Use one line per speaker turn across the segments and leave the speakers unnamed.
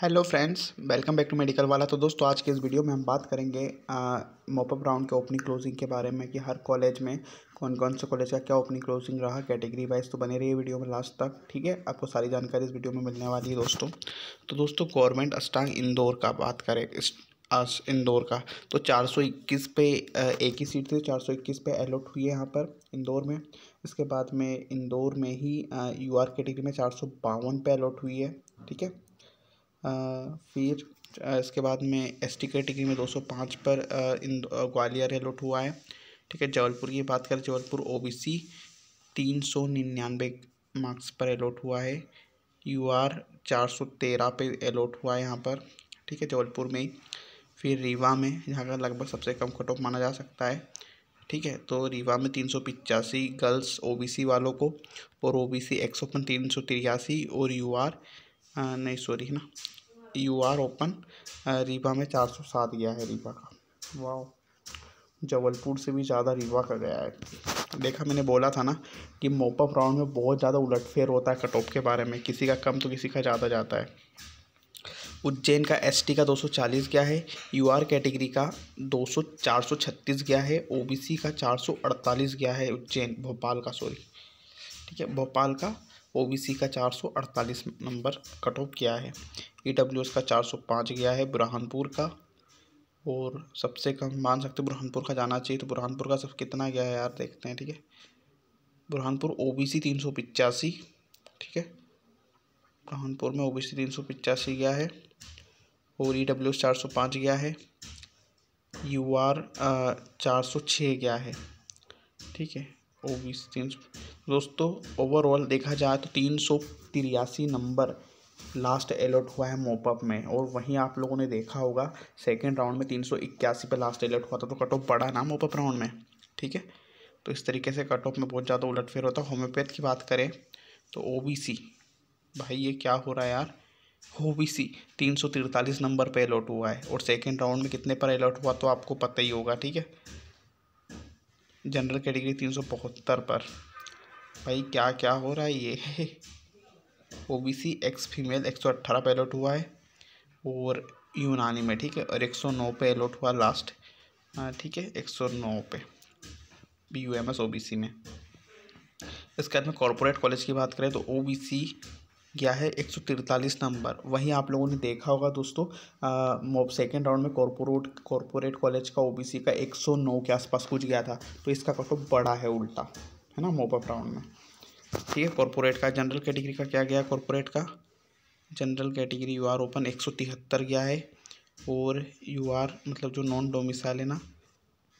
hello friends welcome back to medical वाला तो दोस्तों आज के इस वीडियो में हम बात करेंगे मोपअप राउंड के ओपनिंग क्लोजिंग के बारे में कि हर कॉलेज में कौन कौन से कॉलेज का क्या ओपनिंग क्लोजिंग रहा कैटेगरी वाइज तो बने रही वीडियो में लास्ट तक ठीक है आपको सारी जानकारी इस वीडियो में मिलने वाली है दोस्तों तो दोस्तों गवर्नमेंट अस्टांग इंदौर का बात करें आस इंदौर का तो 421 पे एक ही सीट थी 421 पे अलॉट हुई है यहाँ पर इंदौर में इसके बाद में इंदौर में ही यू आर कैटेगरी में चार पे अलॉट हुई है ठीक है फिर इसके बाद में एस टी कैटेगरी में दो सौ पाँच पर इन ग्वालियर अलॉट हुआ है ठीक है जबलपुर की बात करें जबलपुर ओ बी सी तीन सौ निन्यानवे मार्क्स पर एलोट हुआ है यू आर चार सौ तेरह पर अलॉट हुआ है यहाँ पर ठीक है जबलपुर में फिर रीवा में यहाँ का लगभग सबसे कम कट ऑफ माना जा सकता है ठीक है तो रीवा में तीन सौ पिचासी गर्ल्स सी वालों को और ओ बी सी पर तीन सौ तिरासी और यू आर नहीं सॉरी है ना यू आर ओपन रीवा में चार सौ सात गया है रीवा का वाह जबलपुर से भी ज़्यादा रीवा का गया है देखा मैंने बोला था ना कि मोपअप राउंड में बहुत ज़्यादा उलटफेर होता है कटोप के बारे में किसी का कम तो किसी का ज़्यादा जाता है उज्जैन का एसटी का 240 गया है यूआर कैटेगरी का 200 436 गया है ओबीसी का 448 गया है उज्जैन भोपाल का सॉरी ठीक है भोपाल का ओबीसी का 448 नंबर कट ऑफ गया है ईडब्ल्यूएस का 405 गया है बुरहानपुर का और सबसे कम मान सकते बुरहानपुर का जाना चाहिए तो बुरहानपुर का सब कितना गया है यार देखते हैं ठीक है बुरहानपुर सी तीन सौ पिचासी ठीक है बुरहानपुर में सी तीन सौ पिचासी गया है और ई डब्ल्यू चार सौ पाँच गया है यू आर चार सौ छः गया है ठीक है ओ बी सी तीन दोस्तों ओवरऑल देखा जाए तो तीन सौ तिरासी नंबर लास्ट अलॉट हुआ है मोपअप में और वहीं आप लोगों ने देखा होगा सेकेंड राउंड में तीन सौ इक्यासी पर लास्ट अलॉट हुआ था तो कट ऑफ बड़ा ना मोपअप राउंड में ठीक है तो इस तरीके से कट ऑफ में बहुत ज़्यादा उलटफेर होता है होम्योपैथ की बात करें तो ओ बी सी भाई ये क्या हो रहा है यार ओ बी सी तीन सौ तिरतालीस नंबर पर अलॉट हुआ है और सेकेंड राउंड में कितने पर अलॉट हुआ तो आपको पता ही होगा ठीक है जनरल कैटेगरी तीन सौ बहत्तर पर भाई क्या क्या हो रहा है ये O B C X female एक सौ अट्ठारह पे अलॉट हुआ है और यूनानी में ठीक है और एक सौ नौ पे अलॉट हुआ लास्ट ठीक है एक सौ नौ पे B U M S O B C में इसके बाद में कॉरपोरेट कॉलेज की बात करें तो ओ बी सी गया है एक सौ तिरतालीस नंबर वहीं आप लोगों ने देखा होगा दोस्तों सेकेंड राउंड में कॉरपोरेट कॉरपोरेट कॉलेज का ओबीसी का एक सौ नौ के आसपास कुछ गया था तो इसका कटो बड़ा है उल्टा है ना मोपअप राउंड में ठीक है कॉरपोरेट का जनरल कैटेगरी का क्या गया कॉरपोरेट का general category U R open एक सौ तिहत्तर गया है और यू आर मतलब जो नॉन डोमिसाइल है ना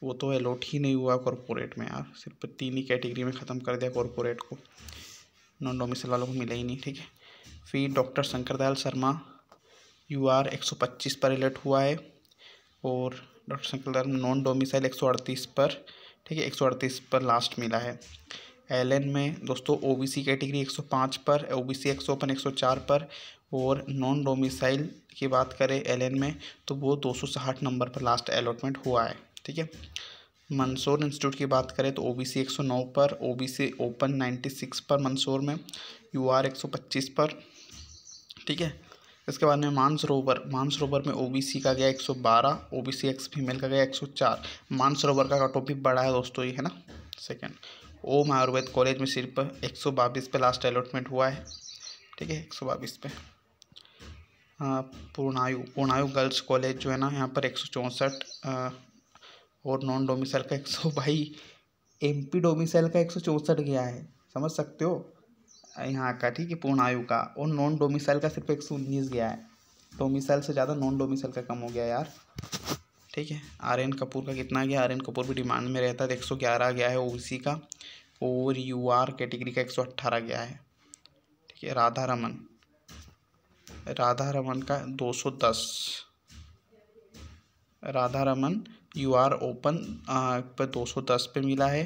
वो तो अलॉट ही नहीं हुआ कॉरपोरेट में यार सिर्फ तीन ही कैटेगरी में ख़त्म कर दिया कॉरपोरेट को नॉन डोमिसल वालों को मिला ही नहीं ठीक है फिर doctor Shankar Dayal Sharma U R एक सौ पच्चीस पर एलर्ट हुआ है और doctor Shankar Dayal non domicile एक सौ अड़तीस पर ठीक है एक सौ अड़तीस पर लास्ट मिला है एल एन में दोस्तों ओ बी सी कैटेगरी एक सौ पाँच पर ओ बी सी एक सौ ओपन एक सौ चार पर और नॉन डोमिसाइल की बात करें एल एन में तो वो दो सौ साठ नंबर पर लास्ट अलॉटमेंट हुआ है ठीक है मंदसौर इंस्टीट्यूट की बात करें तो ओ बी सी एक सौ नौ पर O B C open ninety six पर मंदसौर में यू आर एक सौ पच्चीस पर ठीक है इसके बाद में मानसरोवर मानसरोवर में ओबीसी का गया 112 ओबीसी एक्स फीमेल का गया 104 मानसरोवर का कट ऑफ भी बड़ा है दोस्तों ये है ना सेकंड ओम आयुर्वेद कॉलेज में सिर्फ एक सौ बाईस पे लास्ट अलॉटमेंट हुआ है ठीक है एक सौ बाईस पे पूर्णायु पूर्णायु गर्ल्स कॉलेज जो है ना यहाँ पर एक सौ चौंसठ और नॉन डोमिसल का एक सौ भाई एम पी डोमिसल का एक सौ चौंसठ गया है समझ सकते हो यहाँ का ठीक है पूर्ण आयु का और नॉन डोमिसाइल का सिर्फ एक सौ उन्नीस गया है डोमिसाइल से ज़्यादा नॉन डोमिसाइल का कम हो गया यार ठीक है आर एन कपूर का कितना गया आर एन कपूर भी डिमांड में रहता है एक सौ ग्यारह गया है ओ सी का और यू आर कैटेगरी का एक सौ अट्ठारह गया है ठीक है राधा रमन राधा रमन का दो सौ दस Radha Raman U R open पर दो सौ दस पे मिला है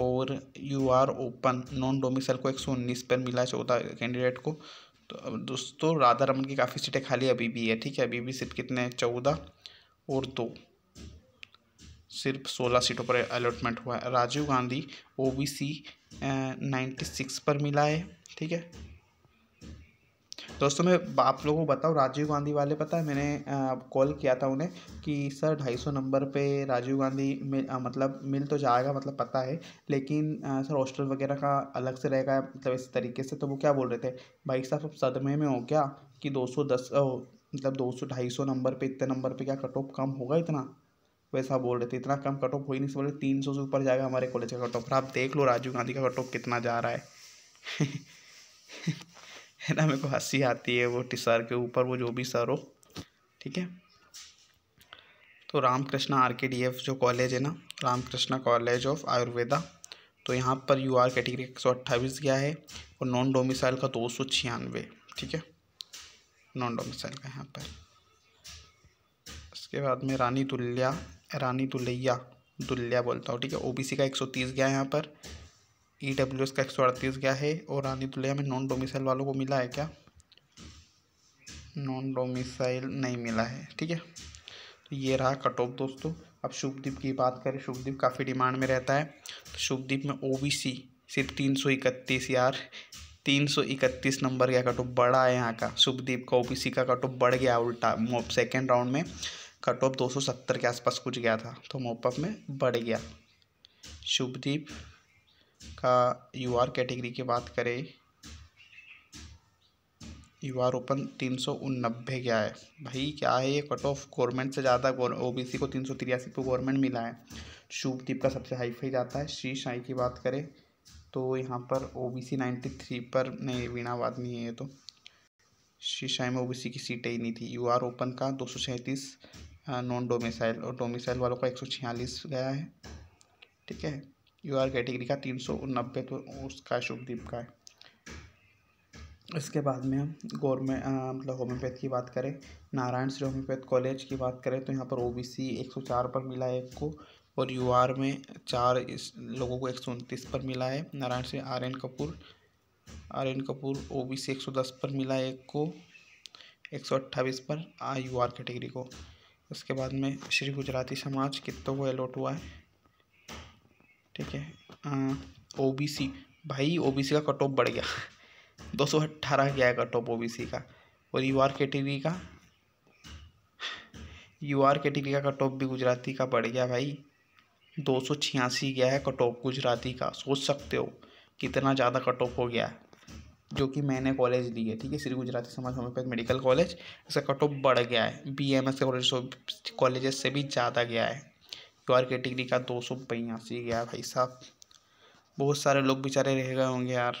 और U R open non domicile को एक सौ उन्नीस पर मिला चौदह कैंडिडेट को तो अब दोस्तों राधा रमन की काफ़ी सीटें खाली अभी भी है ठीक है अभी भी सिर्फ कितने हैं चौदह और दो सिर्फ सोलह सीटों पर अलॉटमेंट हुआ है Rajiv Gandhi OBC ninety six पर मिला है ठीक है दोस्तों मैं आप लोगों को बताऊँ राजीव गांधी वाले पता है मैंने कॉल किया था उन्हें कि सर ढाई सौ नंबर पे राजीव गांधी मिल आ, मतलब मिल तो जाएगा मतलब पता है लेकिन आ, सर हॉस्टल वगैरह का अलग से रहेगा मतलब इस तरीके से तो वो क्या बोल रहे थे भाई साहब अब सदमे में हो क्या कि दो सौ दस मतलब दो सौ ढाई सौ नंबर पर इतने नंबर पर क्या कट ऑफ कम होगा इतना वैसा बोल रहे थे इतना कम कट ऑफ हो ही नहीं बोल रहे तीन सौ से ऊपर जाएगा हमारे कॉलेज का कट ऑफ आप देख लो राजीव गांधी का कट ऑफ कितना जा रहा है है ना मेरे को हंसी आती है वो टिसार के ऊपर वो जो भी सर हो ठीक है तो Ramakrishna R K D F जो कॉलेज है ना रामकृष्णा कॉलेज ऑफ आयुर्वेदा तो यहाँ पर यू आर कैटेगरी एक सौ अट्ठाईस गया है और नॉन डोमिसाइल का दो सौ छियानवे ठीक है नॉन डोमिसाइल का यहाँ पर उसके बाद में रानी दुल्ल्या रानी दुल्ल्या दुल्या बोलता हूँ ठीक है ओबीसी का एक सौ तीस गया है यहाँ पर ई डब्ल्यू एस का एक सौ अड़तीस गया है और रानी दुल्हया में नॉन डोमिसाइल वालों को मिला है क्या नॉन डोमिसाइल नहीं मिला है ठीक है तो ये रहा कट ऑफ दोस्तों अब शुभदीप की बात करें शुभदीप काफ़ी डिमांड में रहता है तो शुभदीप में ओ बी सी सिर्फ तीन सौ इकतीस यार तीन सौ इकतीस नंबर का कट ऑफ बड़ा है यहाँ का शुभदीप का ओबीसी का कट ऑफ बढ़ गया उल्टा मोप सेकेंड राउंड में कट ऑफ दो सौ सत्तर के आसपास कुछ गया था तो मोपअप में बढ़ गया शुभदीप का यू आर कैटेगरी की बात करें यू आर ओपन तीन सौ नब्बे क्या है भाई क्या है ये कट ऑफ गवर्नमेंट से ज़्यादा ओ बी सी को तीन सौ तिरासी पर गवर्नमेंट मिला है शुभदीप का सबसे हाई फाई जाता है श्री शाही की बात करें तो यहाँ पर O B C ninety three पर नहीं वीणावाद नहीं है ये तो श्री शाही में ओ बी सी की सीटें ही नहीं थी यू आर ओपन का दो सौ सैंतीस नॉन डोमिसाइल और डोमिसाइल वालों का एक सौ छियालीस गया है ठीक है यू आर कैटेगरी का तीन सौ नब्बे तो उसका शुभदीप का है इसके बाद में हम गवर्नमेंट मतलब होम्योपैथ की बात करें नारायण श्री होम्योपैथ कॉलेज की बात करें तो यहाँ पर ओबीसी एक सौ चार पर मिला है एक को और यू आर में चार इस लोगों को एक सौ उनतीस पर मिला है Narayan Shri R N Kapoor R N Kapoor O B C एक सौ दस पर मिला है एक को एक सौ अट्ठाईस पर आई यू आर कैटेगरी को उसके बाद में श्री गुजराती समाज कितों को अलॉट हुआ है ठीक है ओ बी सी भाई ओ बी सी का कट ऑफ बढ़ गया दो सौ अट्ठारह गया है cut off O B C का और यू आर कैटेगरी का यू आर कैटेगरी का कट ऑफ भी गुजराती का बढ़ गया भाई दो सौ छियासी गया है कट ऑफ गुजराती का सोच सकते हो कितना ज़्यादा कट ऑफ हो गया है जो कि मैंने कॉलेज ली है ठीक है Shri Gujarati Samaj homeopath medical college इसका कट ऑफ बढ़ गया है बी एम एस के कॉलेज कॉलेजेस से भी ज़्यादा गया है स्क्वायर कैटेगरी का दो सौ बयासी गया भाई साहब बहुत सारे लोग बेचारे रह गए होंगे यार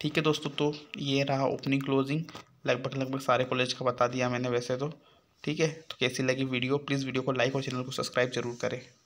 ठीक है दोस्तों तो ये रहा ओपनिंग क्लोजिंग लगभग लगभग सारे कॉलेज का बता दिया मैंने वैसे तो ठीक है तो कैसी लगी वीडियो प्लीज़ वीडियो को लाइक और चैनल को सब्सक्राइब जरूर करें